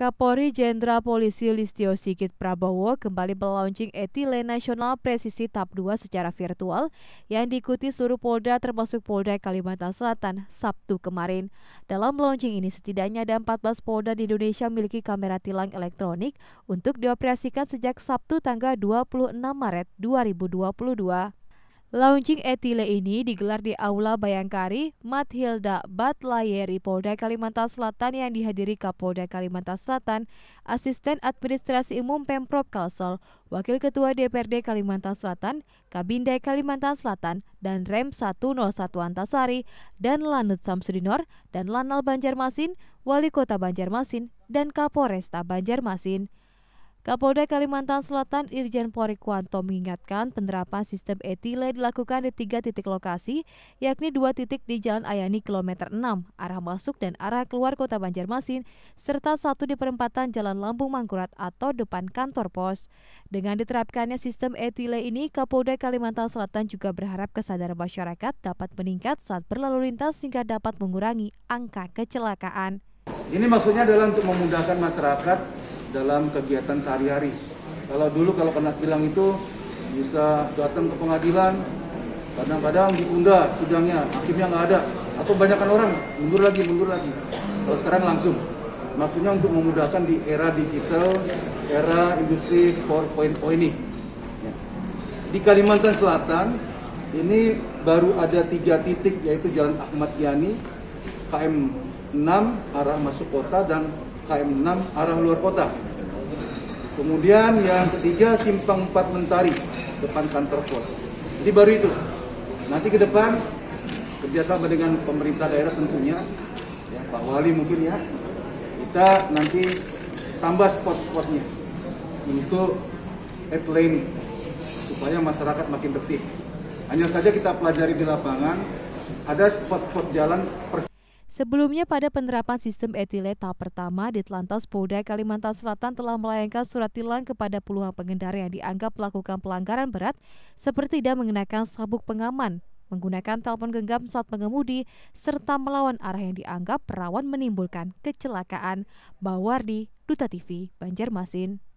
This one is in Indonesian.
Kapolri Jenderal Polisi Listio Sigit Prabowo kembali melaunching Etile Nasional Presisi Tahap 2 secara virtual yang diikuti seluruh Polda termasuk Polda Kalimantan Selatan Sabtu kemarin. Dalam launching ini setidaknya ada 14 Polda di Indonesia memiliki kamera tilang elektronik untuk dioperasikan sejak Sabtu tanggal 26 Maret 2022. Launching Etile ini digelar di Aula Bayangkari, Mathilda Batlayeri, Polda Kalimantan Selatan yang dihadiri Kapolda Kalimantan Selatan, Asisten Administrasi Umum Pemprov Kalsel, Wakil Ketua DPRD Kalimantan Selatan, Kabinda Kalimantan Selatan, dan Rem 101 Antasari, dan Lanut Samsudinor, dan Lanal Banjarmasin, Wali Kota Banjarmasin, dan Kapolresta Banjarmasin. Kapolda Kalimantan Selatan Irjen Pori Kwanto mengingatkan penerapan sistem etile dilakukan di tiga titik lokasi, yakni dua titik di Jalan Ayani kilometer 6, arah masuk dan arah keluar kota Banjarmasin, serta satu di perempatan Jalan Lambung Mangkurat atau depan kantor pos. Dengan diterapkannya sistem etile ini, Kapolda Kalimantan Selatan juga berharap kesadaran masyarakat dapat meningkat saat berlalu lintas sehingga dapat mengurangi angka kecelakaan. Ini maksudnya adalah untuk memudahkan masyarakat dalam kegiatan sehari-hari. Kalau dulu kalau kena tilang itu bisa datang ke pengadilan, kadang-kadang diunda, sidangnya, hakimnya nggak ada, atau banyakkan orang mundur lagi, mundur lagi. Kalau sekarang langsung, maksudnya untuk memudahkan di era digital, era industri 4.0 ini. Di Kalimantan Selatan ini baru ada tiga titik yaitu Jalan Ahmad Yani, KM 6 arah masuk kota dan KM6 arah luar kota. Kemudian yang ketiga simpang 4 Mentari depan kantor pos. Jadi baru itu. Nanti ke depan kerjasama dengan pemerintah daerah tentunya, ya Pak Wali mungkin ya, kita nanti tambah spot-spotnya untuk head lane supaya masyarakat makin tertib. Hanya saja kita pelajari di lapangan ada spot-spot jalan persis. Sebelumnya pada penerapan sistem etile tahap pertama, di Telantas Polda Kalimantan Selatan telah melayangkan surat tilang kepada puluhan pengendara yang dianggap melakukan pelanggaran berat seperti tidak mengenakan sabuk pengaman, menggunakan telepon genggam saat mengemudi, serta melawan arah yang dianggap rawan menimbulkan kecelakaan. Bawardi, Duta TV, Banjarmasin.